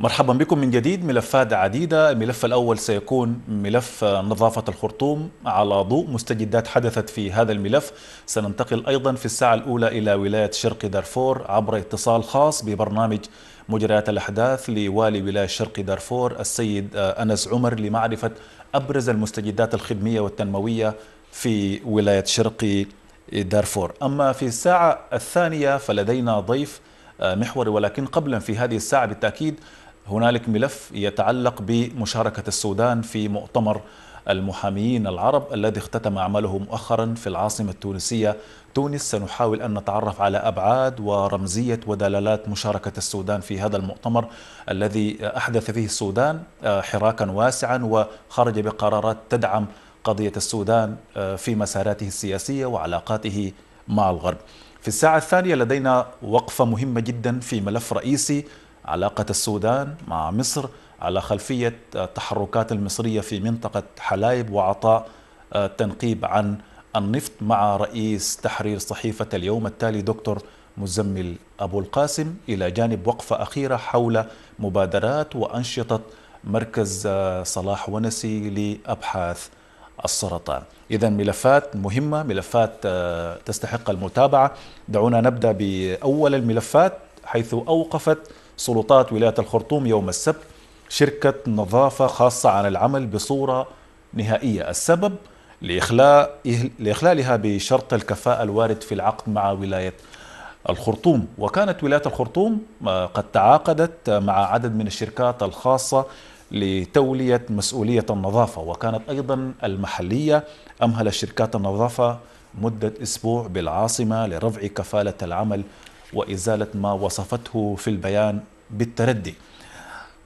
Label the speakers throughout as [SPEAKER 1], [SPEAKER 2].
[SPEAKER 1] مرحبا بكم من جديد ملفات عديدة الملف الأول سيكون ملف نظافة الخرطوم على ضوء مستجدات حدثت في هذا الملف سننتقل أيضا في الساعة الأولى إلى ولاية شرق دارفور عبر اتصال خاص ببرنامج مجريات الأحداث لوالي ولاية شرق دارفور السيد أنس عمر لمعرفة أبرز المستجدات الخدمية والتنموية في ولاية شرق دارفور أما في الساعة الثانية فلدينا ضيف محوري ولكن قبلا في هذه الساعة بالتأكيد هنالك ملف يتعلق بمشاركة السودان في مؤتمر المحاميين العرب الذي اختتم عمله مؤخرا في العاصمة التونسية تونس سنحاول أن نتعرف على أبعاد ورمزية ودلالات مشاركة السودان في هذا المؤتمر الذي أحدث فيه السودان آه، حراكا واسعا وخرج بقرارات تدعم قضية السودان آه، في مساراته السياسية وعلاقاته مع الغرب في الساعة الثانية لدينا وقفة مهمة جدا في ملف رئيسي علاقة السودان مع مصر على خلفية التحركات المصرية في منطقة حلايب وعطاء آه، تنقيب عن النفط مع رئيس تحرير صحيفة اليوم التالي دكتور مزمل أبو القاسم إلى جانب وقفة أخيرة حول مبادرات وأنشطة مركز آه، صلاح ونسي لأبحاث السرطان إذا ملفات مهمة ملفات آه، تستحق المتابعة دعونا نبدأ بأول الملفات حيث أوقفت سلطات ولاية الخرطوم يوم السبت شركة نظافة خاصة عن العمل بصورة نهائية السبب لإخلاء لإخلالها بشرط الكفاءة الوارد في العقد مع ولاية الخرطوم وكانت ولاية الخرطوم آه، قد تعاقدت آه، مع عدد من الشركات الخاصة لتولية مسؤولية النظافة وكانت أيضا المحلية أمهل شركات النظافة مدة أسبوع بالعاصمة لرفع كفالة العمل وإزالة ما وصفته في البيان بالتردي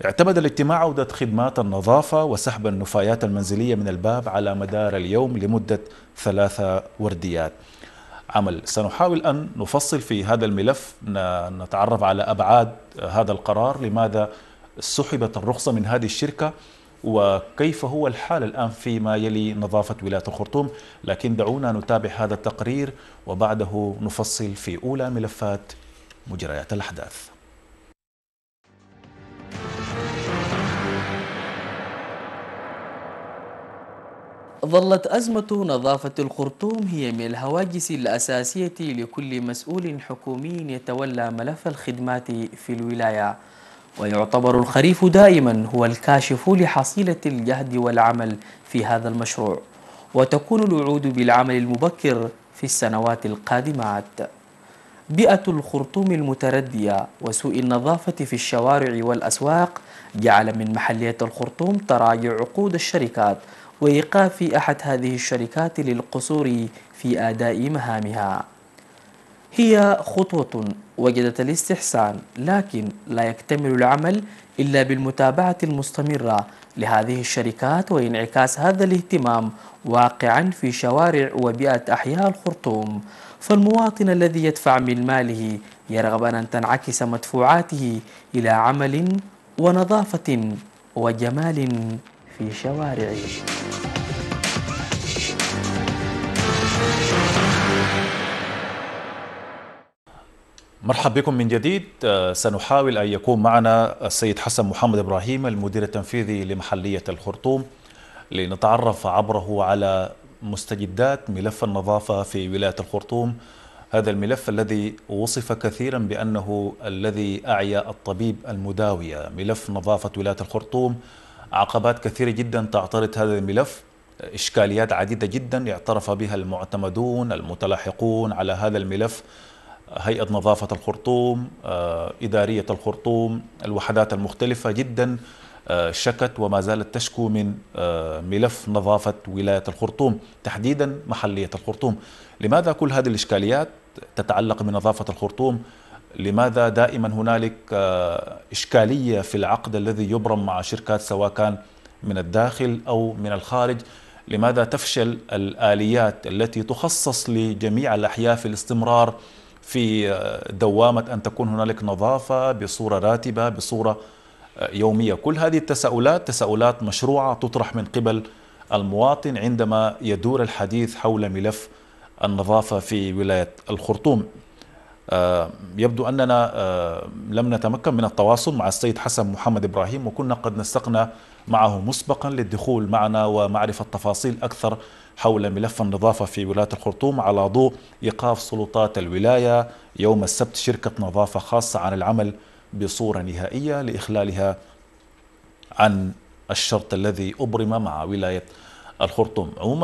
[SPEAKER 1] اعتمد الاجتماع عودة خدمات النظافة وسحب النفايات المنزلية من الباب على مدار اليوم لمدة ثلاثة ورديات عمل سنحاول أن نفصل في هذا الملف نتعرف على أبعاد هذا القرار لماذا سحبت الرخصة من هذه الشركة وكيف هو الحال الآن فيما يلي نظافة ولاية الخرطوم لكن دعونا نتابع هذا التقرير وبعده نفصل في أولى ملفات مجريات الأحداث
[SPEAKER 2] ظلت أزمة نظافة الخرطوم هي من الهواجس الأساسية لكل مسؤول حكومي يتولى ملف الخدمات في الولاية ويعتبر الخريف دائما هو الكاشف لحصيلة الجهد والعمل في هذا المشروع وتكون الوعود بالعمل المبكر في السنوات القادمات بيئة الخرطوم المتردية وسوء النظافة في الشوارع والأسواق جعل من محلية الخرطوم تراجع عقود الشركات وإيقاف أحد هذه الشركات للقصور في أداء مهامها هي خطوة وجدت الاستحسان لكن لا يكتمل العمل إلا بالمتابعة المستمرة لهذه الشركات وإنعكاس هذا الاهتمام واقعا في شوارع وبيئة أحياء الخرطوم فالمواطن الذي يدفع من ماله يرغب أن تنعكس مدفوعاته إلى عمل ونظافة وجمال في شوارعه
[SPEAKER 1] مرحب بكم من جديد آه، سنحاول أن يكون معنا السيد حسن محمد إبراهيم المدير التنفيذي لمحلية الخرطوم لنتعرف عبره على مستجدات ملف النظافة في ولاية الخرطوم هذا الملف الذي وصف كثيرا بأنه الذي أعيا الطبيب المداوية ملف نظافة ولاية الخرطوم عقبات كثيرة جدا تعترض هذا الملف إشكاليات عديدة جدا اعترف بها المعتمدون المتلاحقون على هذا الملف هيئة نظافة الخرطوم آه، إدارية الخرطوم الوحدات المختلفة جدا آه، شكت وما زالت تشكو من آه، ملف نظافة ولاية الخرطوم تحديدا محلية الخرطوم لماذا كل هذه الإشكاليات تتعلق بنظافة الخرطوم لماذا دائما هنالك إشكالية في العقد الذي يبرم مع شركات سواء كان من الداخل أو من الخارج لماذا تفشل الآليات التي تخصص لجميع الأحياء في الاستمرار في آه، دوامة أن تكون هنالك نظافة بصورة راتبة بصورة آه، يومية كل هذه التساؤلات تساؤلات مشروعة تطرح من قبل المواطن عندما يدور الحديث حول ملف النظافة في ولاية الخرطوم آه، يبدو أننا لم نتمكن من التواصل مع السيد حسن محمد إبراهيم وكنا قد نسقنا معه مسبقا للدخول معنا ومعرفة تفاصيل أكثر حول ملف النظافة في ولاية الخرطوم على ضوء إيقاف سلطات الولاية يوم السبت شركة نظافة خاصة عن العمل بصورة نهائية لإخلالها عن الشرط الذي أبرم مع ولاية الخرطوم عموما